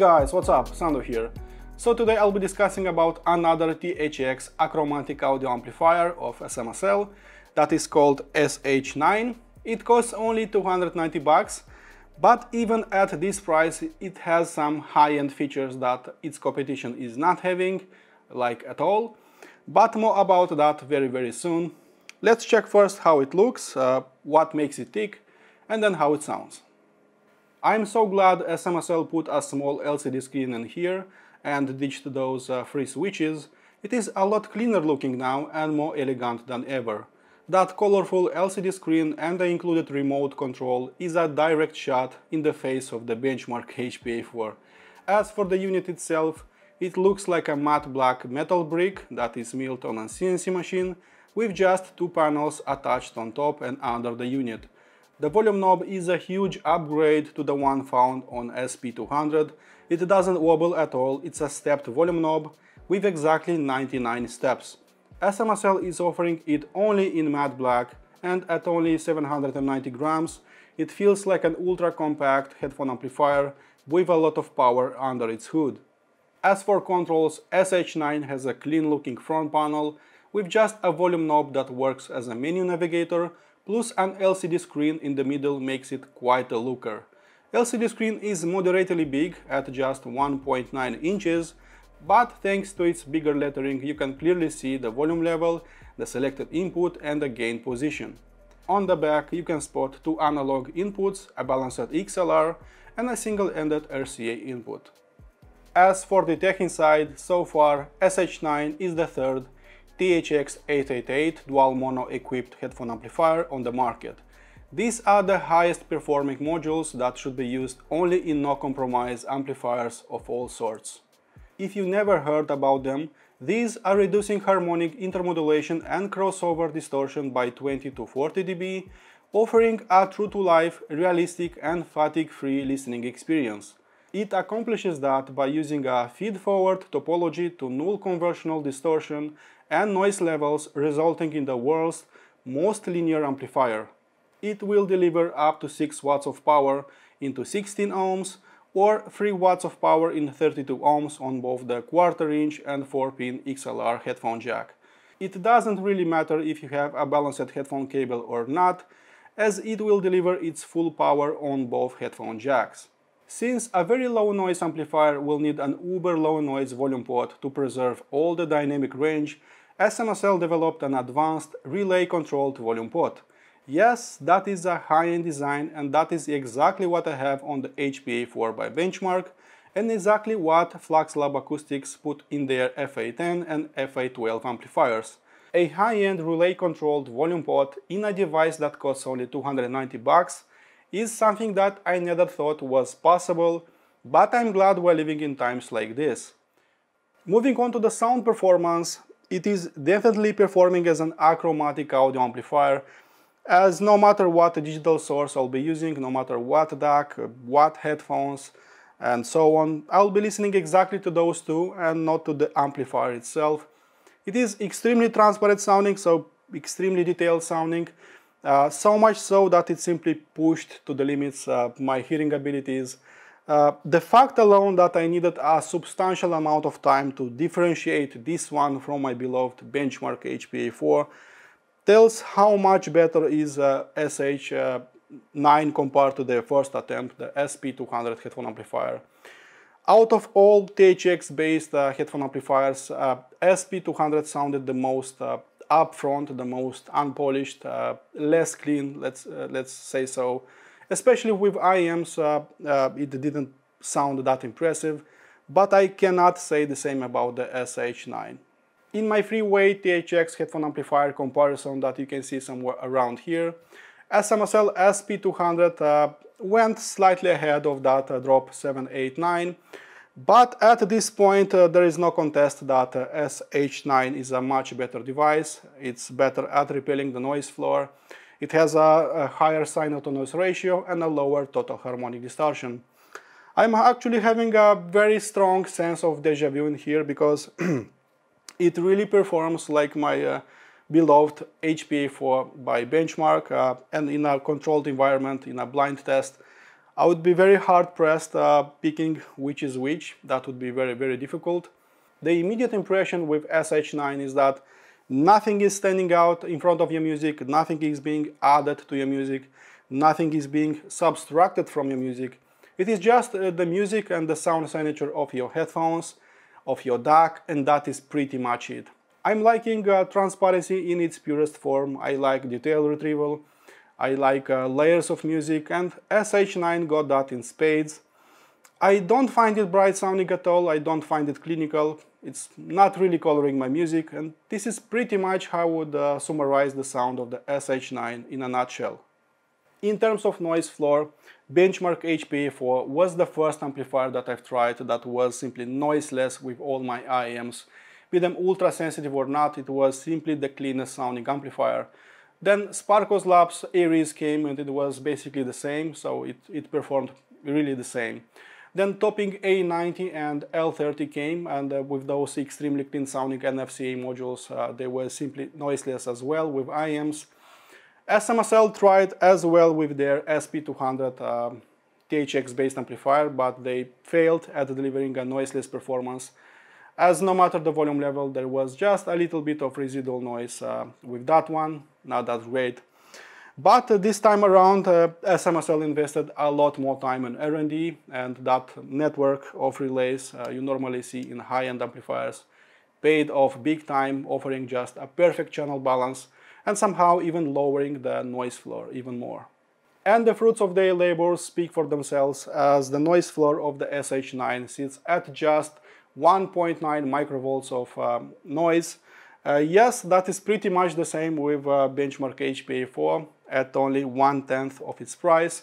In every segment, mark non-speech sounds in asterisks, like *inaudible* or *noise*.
guys, what's up? Sando here. So today I'll be discussing about another THX achromatic audio amplifier of SMSL that is called SH9. It costs only 290 bucks, but even at this price it has some high-end features that its competition is not having, like at all. But more about that very very soon. Let's check first how it looks, uh, what makes it tick, and then how it sounds. I'm so glad SMSL put a small LCD screen in here and ditched those uh, free switches. It is a lot cleaner looking now and more elegant than ever. That colorful LCD screen and the included remote control is a direct shot in the face of the benchmark HPA *laughs* 4. As for the unit itself, it looks like a matte black metal brick that is milled on a CNC machine with just two panels attached on top and under the unit. The volume knob is a huge upgrade to the one found on SP200. It doesn't wobble at all, it's a stepped volume knob with exactly 99 steps. SMSL is offering it only in matte black and at only 790 grams it feels like an ultra compact headphone amplifier with a lot of power under its hood. As for controls, SH9 has a clean looking front panel with just a volume knob that works as a menu navigator plus an LCD screen in the middle makes it quite a looker. LCD screen is moderately big at just 1.9 inches, but thanks to its bigger lettering you can clearly see the volume level, the selected input and the gain position. On the back you can spot two analog inputs, a balanced XLR and a single-ended RCA input. As for the tech inside, so far SH9 is the third THX888 dual mono equipped headphone amplifier on the market. These are the highest performing modules that should be used only in no compromise amplifiers of all sorts. If you never heard about them, these are reducing harmonic intermodulation and crossover distortion by 20 to 40 dB, offering a true-to-life, realistic and fatigue-free listening experience. It accomplishes that by using a feed-forward topology to null conversional distortion and noise levels resulting in the world's most linear amplifier. It will deliver up to 6 watts of power into 16 ohms or 3 watts of power in 32 ohms on both the quarter inch and 4 pin XLR headphone jack. It doesn't really matter if you have a balanced headphone cable or not, as it will deliver its full power on both headphone jacks. Since a very low noise amplifier will need an uber low noise volume port to preserve all the dynamic range, SMSL developed an advanced relay controlled volume port. Yes, that is a high-end design and that is exactly what I have on the HPA 4 by benchmark and exactly what FluxLab Acoustics put in their FA10 and FA12 amplifiers. A high-end relay controlled volume port in a device that costs only 290 bucks is something that I never thought was possible, but I'm glad we're living in times like this. Moving on to the sound performance, it is definitely performing as an achromatic audio amplifier, as no matter what digital source I'll be using, no matter what DAC, what headphones, and so on, I'll be listening exactly to those two and not to the amplifier itself. It is extremely transparent sounding, so extremely detailed sounding, uh, so much so that it simply pushed to the limits uh, my hearing abilities. Uh, the fact alone that I needed a substantial amount of time to differentiate this one from my beloved benchmark HPA4 tells how much better is uh, SH9 uh, compared to the first attempt, the SP200 headphone amplifier. Out of all THX-based headphone amplifiers, SP200 sounded the most Upfront, the most unpolished, uh, less clean, let's, uh, let's say so. Especially with IEMs, uh, uh, it didn't sound that impressive, but I cannot say the same about the SH9. In my freeway THX headphone amplifier comparison that you can see somewhere around here, SMSL SP200 uh, went slightly ahead of that drop 789, but at this point, uh, there is no contest that uh, SH9 is a much better device. It's better at repelling the noise floor. It has a, a higher signal-to-noise ratio and a lower total harmonic distortion. I'm actually having a very strong sense of deja vu in here because *clears throat* it really performs like my uh, beloved HPA4 by benchmark uh, and in a controlled environment, in a blind test, I would be very hard pressed uh, picking which is which, that would be very, very difficult. The immediate impression with SH9 is that nothing is standing out in front of your music, nothing is being added to your music, nothing is being subtracted from your music. It is just uh, the music and the sound signature of your headphones, of your DAC, and that is pretty much it. I'm liking uh, transparency in its purest form, I like detail retrieval, I like uh, layers of music and SH9 got that in spades. I don't find it bright sounding at all, I don't find it clinical, it's not really coloring my music and this is pretty much how I would uh, summarize the sound of the SH9 in a nutshell. In terms of noise floor, Benchmark HPA4 was the first amplifier that I've tried that was simply noiseless with all my IEMs, With them ultra sensitive or not, it was simply the cleanest sounding amplifier. Then Sparkos Labs Aries came and it was basically the same, so it, it performed really the same. Then topping A90 and L30 came, and uh, with those extremely clean sounding NFCA modules, uh, they were simply noiseless as well with IMs. SMSL tried as well with their SP200 uh, THX based amplifier, but they failed at delivering a noiseless performance as no matter the volume level, there was just a little bit of residual noise uh, with that one, not that great. But uh, this time around, uh, SMSL invested a lot more time in R&D and that network of relays uh, you normally see in high-end amplifiers paid off big time, offering just a perfect channel balance and somehow even lowering the noise floor even more. And the fruits of their labor speak for themselves as the noise floor of the SH9 sits at just 1.9 microvolts of um, noise. Uh, yes, that is pretty much the same with uh, benchmark HPA4 at only one tenth of its price.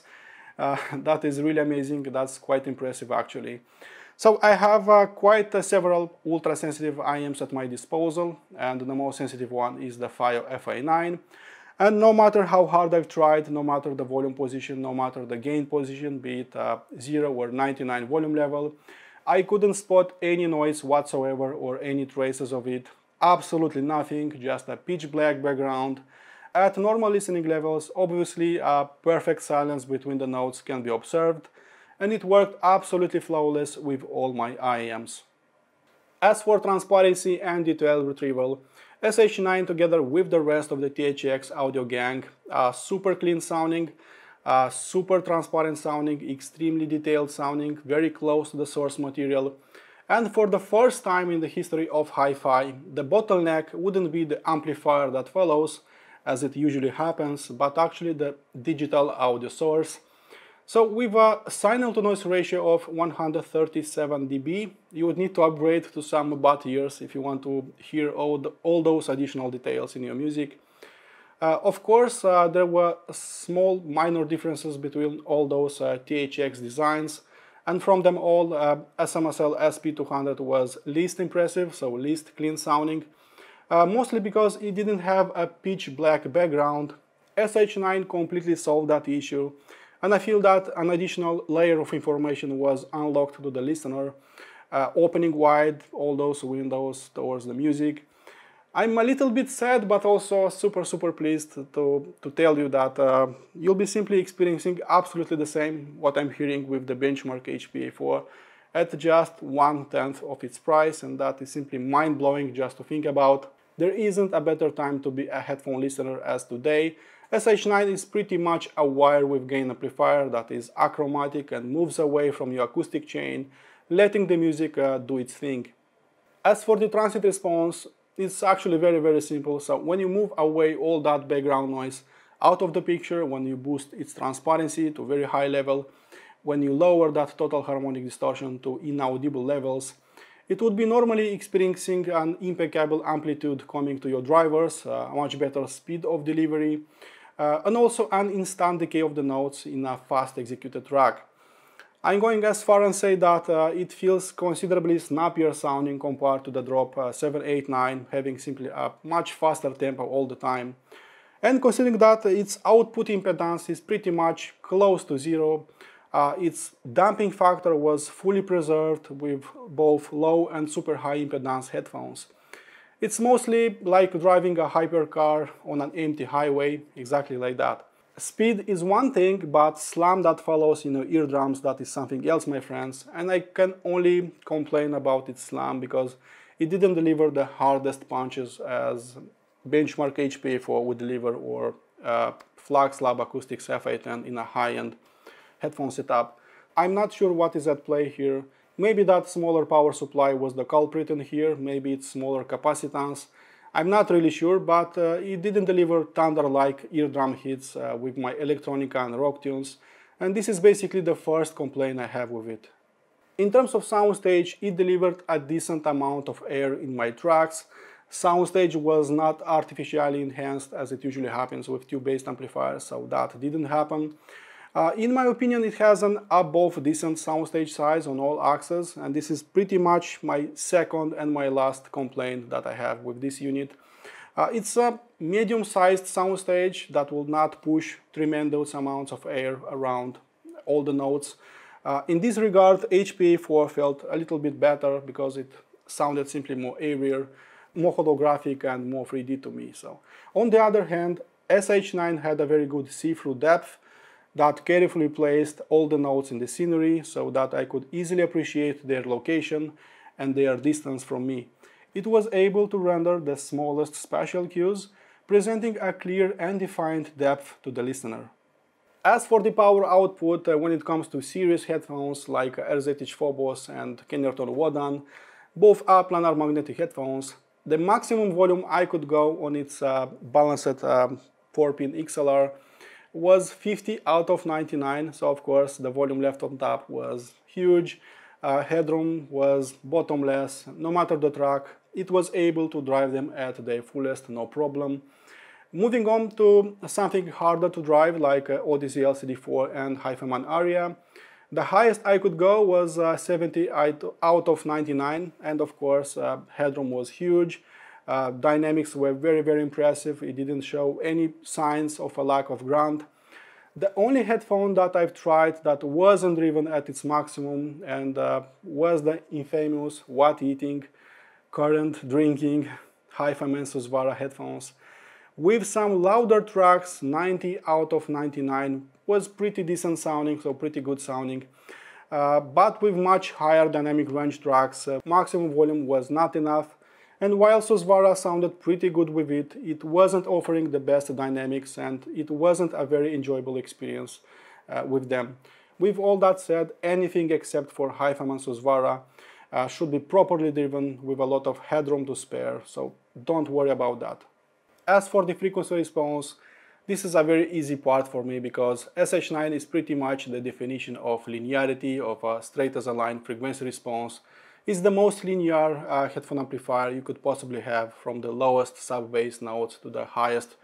Uh, *laughs* that is really amazing, that's quite impressive actually. So I have uh, quite uh, several ultra-sensitive IMs at my disposal and the most sensitive one is the FIO FA9. And no matter how hard I've tried, no matter the volume position, no matter the gain position, be it uh, 0 or 99 volume level, I couldn't spot any noise whatsoever or any traces of it. Absolutely nothing, just a pitch black background. At normal listening levels, obviously a perfect silence between the notes can be observed, and it worked absolutely flawless with all my IAMs. As for transparency and detail retrieval, SH9 together with the rest of the THX audio gang are super clean sounding uh, super transparent sounding, extremely detailed sounding, very close to the source material. And for the first time in the history of hi-fi, the bottleneck wouldn't be the amplifier that follows, as it usually happens, but actually the digital audio source. So with a signal-to-noise ratio of 137 dB, you would need to upgrade to some bat ears if you want to hear all, the, all those additional details in your music. Uh, of course, uh, there were small minor differences between all those uh, THX designs, and from them all, uh, SMSL SP200 was least impressive, so least clean sounding, uh, mostly because it didn't have a pitch black background. SH9 completely solved that issue, and I feel that an additional layer of information was unlocked to the listener, uh, opening wide all those windows towards the music, I'm a little bit sad, but also super, super pleased to, to tell you that uh, you'll be simply experiencing absolutely the same what I'm hearing with the benchmark HPA4 at just one-tenth of its price, and that is simply mind-blowing just to think about. There isn't a better time to be a headphone listener as today. SH9 is pretty much a wire with gain amplifier that is achromatic and moves away from your acoustic chain, letting the music uh, do its thing. As for the transit response, it's actually very, very simple. So when you move away all that background noise out of the picture, when you boost its transparency to very high level, when you lower that total harmonic distortion to inaudible levels, it would be normally experiencing an impeccable amplitude coming to your drivers, uh, a much better speed of delivery, uh, and also an instant decay of the notes in a fast executed track. I'm going as far and say that uh, it feels considerably snappier sounding compared to the drop uh, 789 having simply a much faster tempo all the time. And considering that its output impedance is pretty much close to zero, uh, its damping factor was fully preserved with both low and super high impedance headphones. It's mostly like driving a hypercar on an empty highway, exactly like that. Speed is one thing, but slam that follows, you know, eardrums, that is something else, my friends. And I can only complain about its slam because it didn't deliver the hardest punches as benchmark HP4 would deliver or uh, Lab Acoustics F810 in a high-end headphone setup. I'm not sure what is at play here. Maybe that smaller power supply was the culprit in here, maybe it's smaller capacitance, I'm not really sure, but uh, it didn't deliver thunder-like eardrum hits uh, with my electronica and rock tunes, and this is basically the first complaint I have with it. In terms of soundstage, it delivered a decent amount of air in my tracks. Soundstage was not artificially enhanced as it usually happens with tube-based amplifiers, so that didn't happen. Uh, in my opinion, it has an above decent soundstage size on all axes, and this is pretty much my second and my last complaint that I have with this unit. Uh, it's a medium-sized soundstage that will not push tremendous amounts of air around all the notes. Uh, in this regard, HPA4 felt a little bit better because it sounded simply more airier, more holographic and more 3D to me. So, On the other hand, SH9 had a very good see-through depth, that carefully placed all the notes in the scenery so that I could easily appreciate their location and their distance from me. It was able to render the smallest spatial cues, presenting a clear and defined depth to the listener. As for the power output, uh, when it comes to serious headphones like RZH Phobos and Kennerton Wadan, both are planar magnetic headphones, the maximum volume I could go on its uh, balanced 4-pin uh, XLR was 50 out of 99 so of course the volume left on top was huge uh, headroom was bottomless no matter the track it was able to drive them at their fullest no problem moving on to something harder to drive like uh, Odyssey LCD4 and Hyphaman Aria the highest I could go was uh, 70 out of 99 and of course uh, headroom was huge uh, dynamics were very, very impressive. It didn't show any signs of a lack of grunt. The only headphone that I've tried that wasn't driven at its maximum and uh, was the infamous what eating, current drinking Hi-Fi Mensus Vara headphones. With some louder tracks, 90 out of 99 was pretty decent sounding, so pretty good sounding. Uh, but with much higher dynamic range tracks, uh, maximum volume was not enough and while Susvara sounded pretty good with it, it wasn't offering the best dynamics and it wasn't a very enjoyable experience uh, with them. With all that said, anything except for Haifa and Susvara uh, should be properly driven with a lot of headroom to spare, so don't worry about that. As for the frequency response, this is a very easy part for me because SH9 is pretty much the definition of linearity of a straight as a line frequency response it's the most linear uh, headphone amplifier you could possibly have from the lowest sub-bass notes to the highest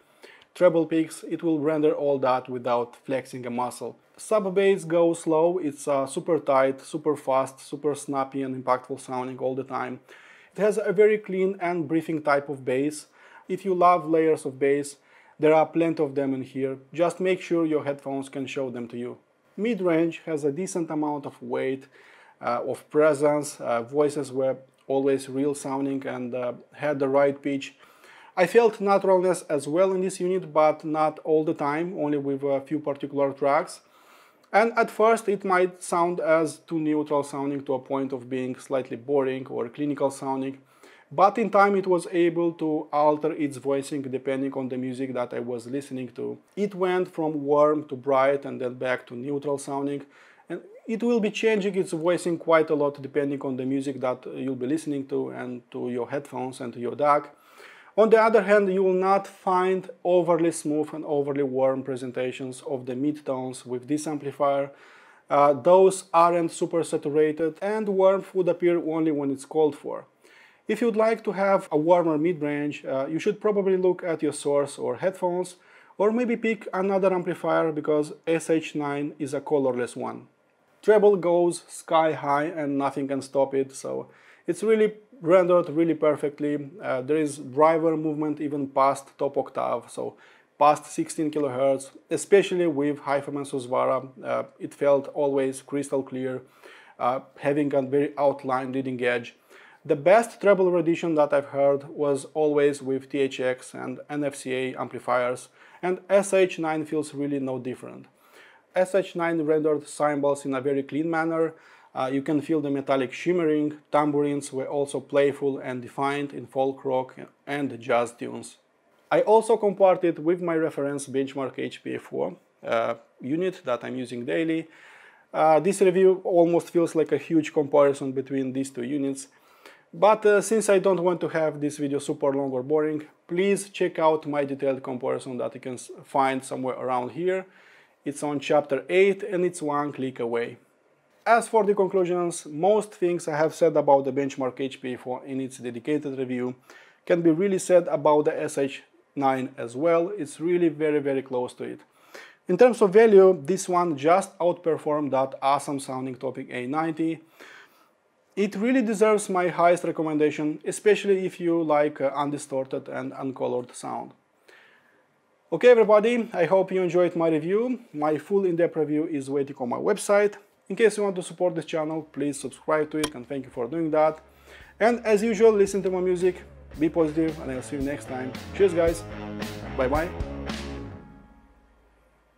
treble peaks. It will render all that without flexing a muscle. Sub-bass goes slow. it's uh, super tight, super fast, super snappy and impactful sounding all the time. It has a very clean and breathing type of bass. If you love layers of bass, there are plenty of them in here, just make sure your headphones can show them to you. Mid-range has a decent amount of weight, uh, of presence, uh, voices were always real sounding and uh, had the right pitch. I felt naturalness as well in this unit, but not all the time, only with a few particular tracks. And at first it might sound as too neutral sounding to a point of being slightly boring or clinical sounding, but in time it was able to alter its voicing depending on the music that I was listening to. It went from warm to bright and then back to neutral sounding, and it will be changing its voicing quite a lot depending on the music that you'll be listening to and to your headphones and to your DAC. On the other hand, you will not find overly smooth and overly warm presentations of the midtones with this amplifier. Uh, those aren't super saturated and warmth would appear only when it's called for. If you'd like to have a warmer mid-range, uh, you should probably look at your source or headphones or maybe pick another amplifier because SH9 is a colorless one treble goes sky high and nothing can stop it. So it's really rendered really perfectly. Uh, there is driver movement even past top octave. So past 16 kilohertz, especially with Hyperman Susvara, uh, it felt always crystal clear, uh, having a very outlined leading edge. The best treble rendition that I've heard was always with THX and NFCA amplifiers, and SH9 feels really no different. SH9 rendered cymbals in a very clean manner. Uh, you can feel the metallic shimmering. Tambourines were also playful and defined in folk rock and jazz tunes. I also compared it with my reference benchmark HPA4 uh, unit that I'm using daily. Uh, this review almost feels like a huge comparison between these two units. But uh, since I don't want to have this video super long or boring, please check out my detailed comparison that you can find somewhere around here. It's on chapter 8 and it's one click away. As for the conclusions, most things I have said about the benchmark HP in its dedicated review can be really said about the SH9 as well. It's really very, very close to it. In terms of value, this one just outperformed that awesome sounding Topic A90. It really deserves my highest recommendation, especially if you like uh, undistorted and uncolored sound. Okay everybody, I hope you enjoyed my review. My full in-depth review is waiting on my website. In case you want to support this channel, please subscribe to it and thank you for doing that. And as usual, listen to my music, be positive and I'll see you next time. Cheers guys, bye bye.